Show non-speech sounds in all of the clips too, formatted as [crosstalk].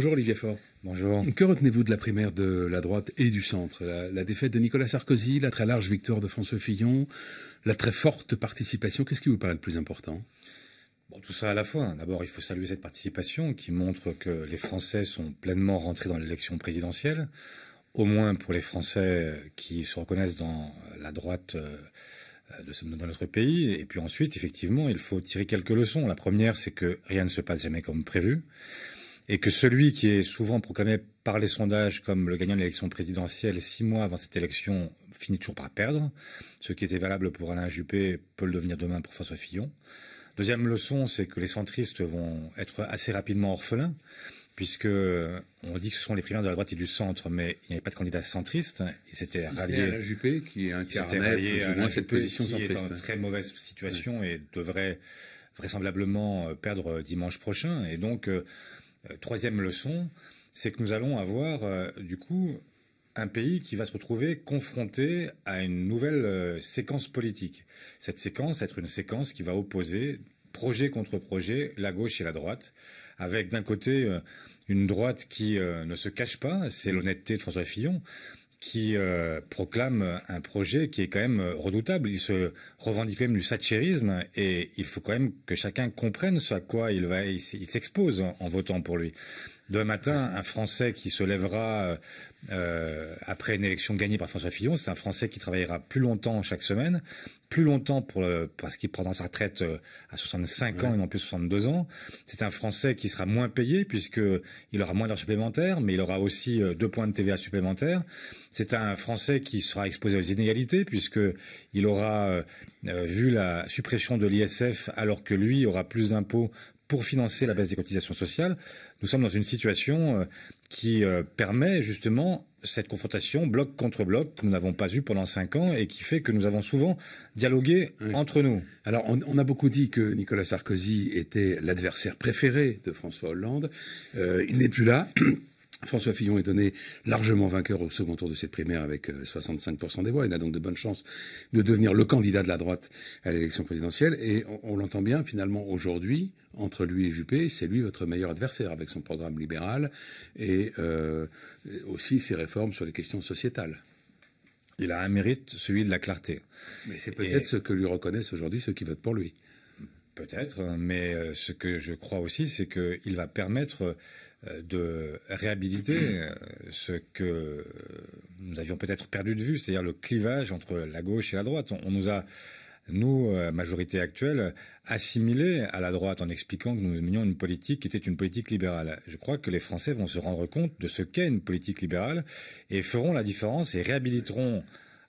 Bonjour Olivier Faure. Bonjour. Que retenez-vous de la primaire de la droite et du centre la, défaite de Nicolas Sarkozy, la très large victoire de François Fillon, la très forte participation, qu'est-ce qui vous paraît le plus important Tout ça à la fois. Hein. D'abord, il faut saluer cette participation qui montre que les Français sont pleinement rentrés dans l'élection présidentielle, au moins pour les Français qui se reconnaissent dans la droite. Euh, de, dans notre pays. Et puis ensuite, effectivement, il faut tirer quelques leçons. La première, c'est que rien ne se passe jamais comme prévu et que celui qui est souvent proclamé par les sondages comme le gagnant de l'élection présidentielle six mois avant cette élection finit toujours par perdre. Ce qui était valable pour Alain Juppé peut le devenir demain pour François Fillon. Deuxième leçon, c'est que les centristes vont être assez rapidement orphelins, puisque on dit que ce sont les primaires de la droite et du centre, mais il n'y avait pas de candidat centriste. Il s'était Alain Juppé qui cette position est en très mauvaise situation et devrait vraisemblablement perdre dimanche prochain. Et donc, euh, euh, troisième leçon, c'est que nous allons avoir euh, du coup un pays qui va se retrouver confronté à une nouvelle euh, séquence politique. Cette séquence être une séquence qui va opposer projet contre projet, la gauche et la droite, avec d'un côté une droite qui ne se cache pas, c'est l'honnêteté de François Fillon, qui euh, proclame un projet qui est quand même euh, redoutable. Il se revendique même du satchérisme et il faut quand même que chacun comprenne ce à quoi il va, il s'expose en votant pour lui. Demain matin, un Français qui se lèvera euh, euh, après une élection gagnée par François Fillon, c'est un Français qui travaillera plus longtemps chaque semaine, plus longtemps parce qu'il prendra sa retraite euh, à 65 ans et non plus 62 ans. C'est un Français qui sera moins payé puisqu'il aura moins d'heures supplémentaires, mais il aura aussi deux points de TVA supplémentaires. C'est un Français qui sera exposé aux inégalités puisqu'il aura vu la suppression de l'ISF alors que lui aura plus d'impôts pour financer la baisse des cotisations sociales, nous sommes dans une situation euh, qui euh, permet justement cette confrontation bloc contre bloc que nous n'avons pas eue pendant cinq ans et qui fait que nous avons souvent dialogué entre nous. Alors, on, a beaucoup dit que Nicolas Sarkozy était l'adversaire préféré de François Hollande. Euh, il n'est plus là. [clears throat] François Fillon est donné largement vainqueur au second tour de cette primaire avec 65% euh, des voix. Il a donc de bonnes chances de devenir le candidat de la droite à l'élection présidentielle. Et on, l'entend bien, finalement, aujourd'hui, entre lui et Juppé, c'est lui votre meilleur adversaire avec son programme libéral et euh, aussi ses réformes sur les questions sociétales. Il a un mérite, celui de la clarté. Mais c'est peut-être ce que lui reconnaissent aujourd'hui ceux qui votent pour lui. Peut-être, hein, mais euh, ce que je crois aussi, c'est qu'il va permettre euh, de réhabiliter mmh. euh, ce que nous avions peut-être perdu de vue, c'est-à-dire le clivage entre la gauche et la droite. On, nous a, nous, majorité actuelle, assimilé à la droite en expliquant que nous menions une politique qui était une politique libérale. Je crois que les Français vont se rendre compte de ce qu'est une politique libérale et feront la différence et réhabiliteront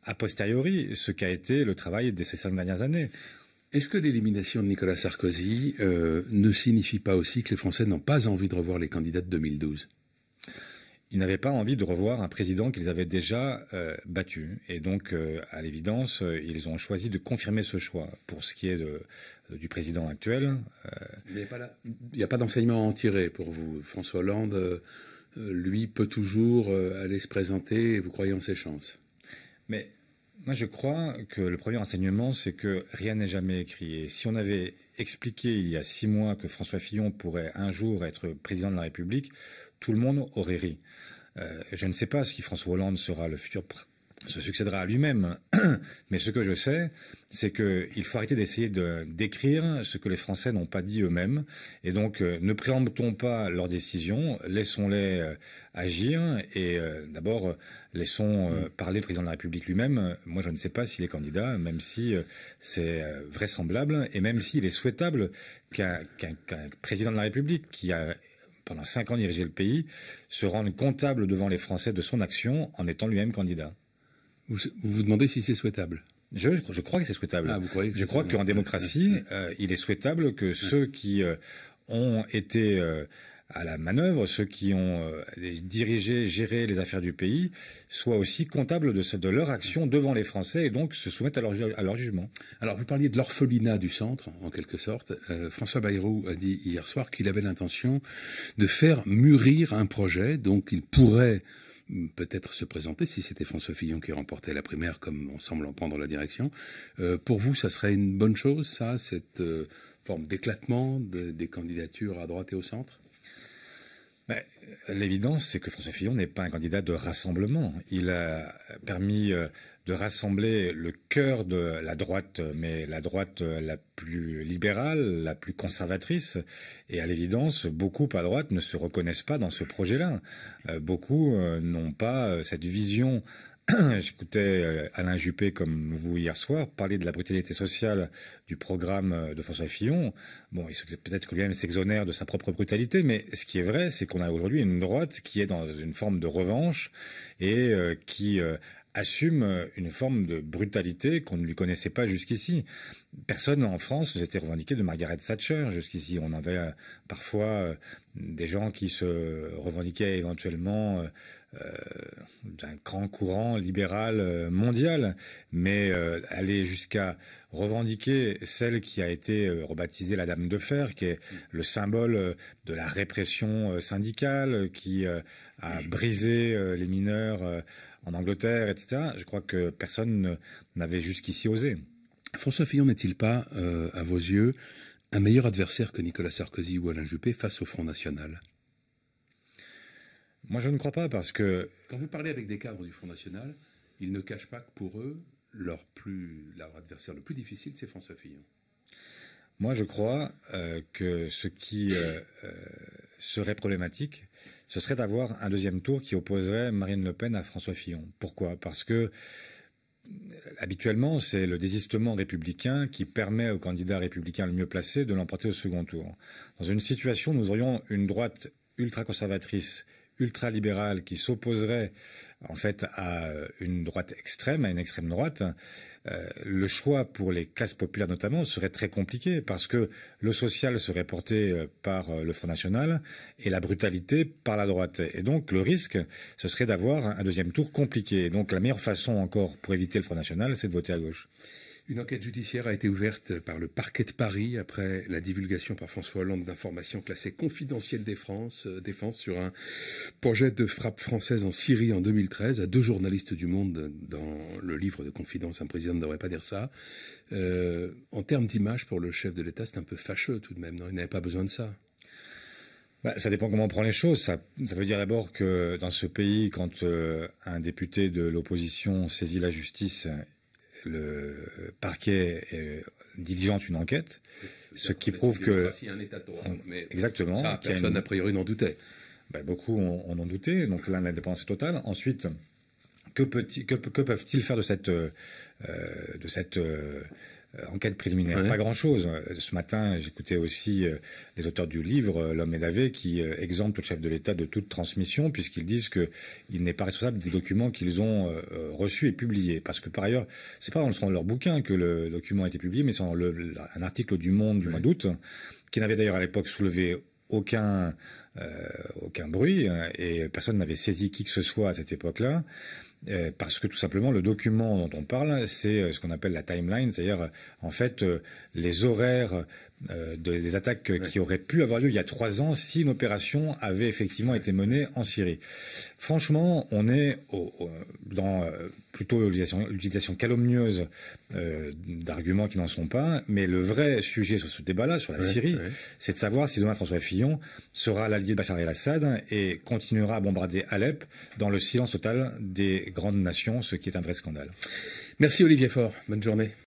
a posteriori ce qu'a été le travail de ces cinq dernières années. Est-ce que l'élimination de Nicolas Sarkozy euh, ne signifie pas aussi que les Français n'ont pas envie de revoir les candidats de 2012 ils n'avaient pas envie de revoir un président qu'ils avaient déjà euh, battu. Et donc, euh, à l'évidence, ils ont choisi de confirmer ce choix. Pour ce qui est du président actuel... Il n'y a pas d'enseignement à en tirer pour vous. François Hollande, lui, peut toujours aller se présenter et vous croyez en ses chances. Mais moi, je crois que le premier enseignement, c'est que rien n'est jamais écrit. Et si on avait expliqué il y a six mois que François Fillon pourrait un jour être président de la République, tout le monde aurait ri. Euh, je ne sais pas si François Hollande sera le futur se succédera à lui-même. [clears throat] Mais ce que je sais, c'est qu'il faut arrêter d'essayer de décrire ce que les Français n'ont pas dit eux-mêmes. Et donc, euh, ne préemptons pas leurs décisions, laissons-les euh, agir et euh, d'abord, laissons mm. parler le président de la République lui-même. Moi, je ne sais pas s'il est candidat, même si c'est vraisemblable et même s'il est souhaitable qu'un président de la République qui a pendant cinq ans dirigé le pays se rende comptable devant les Français de son action en étant lui-même candidat. Vous vous demandez si c'est souhaitable je, crois que c'est souhaitable. Ah, je crois qu'en démocratie, euh, il est souhaitable que ceux qui euh, ont été euh, à la manœuvre, ceux qui ont dirigé, géré les affaires du pays, soient aussi comptables de, leur action devant les Français et donc se soumettent à leur, à leur jugement. Alors vous parliez de l'orphelinat du centre, en quelque sorte. François Bayrou a dit hier soir qu'il avait l'intention de faire mûrir un projet, donc il pourrait peut-être se présenter, si c'était François Fillon qui remportait la primaire, comme on semble en prendre la direction. Euh, pour vous, ça serait une bonne chose, ça, cette euh, forme d'éclatement des candidatures à droite et au centre L'évidence, c'est que François Fillon n'est pas un candidat de rassemblement. Il a permis euh, de rassembler le cœur de la droite, mais la droite euh, la plus libérale, la plus conservatrice. Et à l'évidence, beaucoup à droite ne se reconnaissent pas dans ce projet-là. Euh, beaucoup n'ont pas cette vision [clears throat] J'écoutais euh, Alain Juppé, comme vous hier soir, parler de la brutalité sociale du programme euh, de François Fillon. Bon, peut-être que lui-même s'exonère de sa propre brutalité, mais ce qui est vrai, c'est qu'on a aujourd'hui une droite qui est dans une forme de revanche et euh, qui assume euh, une forme de brutalité qu'on ne lui connaissait pas jusqu'ici. Personne en France ne s'était revendiqué de Margaret Thatcher jusqu'ici. On avait euh, parfois euh, des gens qui se revendiquaient éventuellement d'un grand courant libéral mondial, mais aller jusqu'à revendiquer celle qui a été rebaptisée la Dame de Fer, qui est le symbole de la répression syndicale, qui a brisé les mineurs en Angleterre, etc. Je crois que personne n'avait jusqu'ici osé. François Fillon n'est-il pas, euh, à vos yeux, un meilleur adversaire que Nicolas Sarkozy ou Alain Juppé face au Front National Moi, je ne crois pas parce que... Quand vous parlez avec des cadres du Front National, ils ne cachent pas que pour eux, leur, adversaire le plus difficile, c'est François Fillon. Moi, je crois euh, que ce qui euh, serait problématique, ce serait d'avoir un deuxième tour qui opposerait Marine Le Pen à François Fillon. Pourquoi Parce que euh, habituellement, c'est le désistement républicain qui permet au candidat républicain le mieux placé de l'emporter au second tour. Dans une situation, nous aurions une droite ultra-conservatrice ultralibérale qui s'opposerait en fait à euh, une droite extrême, à une extrême droite, euh, le choix pour les classes populaires notamment serait très compliqué parce que le social serait porté euh, par le Front National et la brutalité par la droite. Et donc le risque, ce serait d'avoir un deuxième tour compliqué. donc la meilleure façon encore pour éviter le Front National, c'est de voter à gauche. Une enquête judiciaire a été ouverte par le parquet de Paris après la divulgation par François Hollande d'informations classées confidentielles des France, euh, Défense sur un projet de frappe française en Syrie en 2013 à deux journalistes du Monde dans le livre de confidence. Un président ne devrait pas dire ça. Euh, en termes d'image pour le chef de l'État, c'est un peu fâcheux tout de même. il n'avait pas besoin de ça. Bah, ça dépend comment on prend les choses. Ça, veut dire d'abord que dans ce pays, quand euh, un député de l'opposition saisit la justice, le parquet diligente une enquête, ce qui prouve que... exactement. Ça, personne a, priori n'en doutait. Ben, beaucoup en on, en donc là l'indépendance est totale. Ensuite, que, que, peuvent-ils faire de cette... Euh, de cette euh, euh, enquête préliminaire, pas grand-chose. Euh, ce matin, j'écoutais aussi euh, les auteurs du livre L'homme et lavé » qui exemptent le chef de l'État de toute transmission puisqu'ils disent qu'il n'est pas responsable des documents qu'ils ont reçus et publiés. Parce que par ailleurs, c'est pas dans leur bouquin que le document a été publié, mais c'est dans un article du Monde du mois d'août qui n'avait d'ailleurs à l'époque soulevé aucun euh, aucun bruit, hein, et personne n'avait saisi qui que ce soit à cette époque-là euh, parce que tout simplement le document dont on parle, c'est euh, ce qu'on appelle la timeline, c'est-à-dire en fait les horaires des attaques qui auraient pu avoir lieu il y a trois ans si une opération avait effectivement été menée en Syrie. Franchement, on est dans plutôt l'utilisation calomnieuse d'arguments qui n'en sont pas, mais le vrai sujet sur ce débat-là, sur la Syrie, c'est de savoir si demain François Fillon sera à la allié Bachar el-Assad et continuera à bombarder Alep dans le silence total des grandes nations, ce qui est un vrai scandale. Merci Olivier Faure. Bonne journée.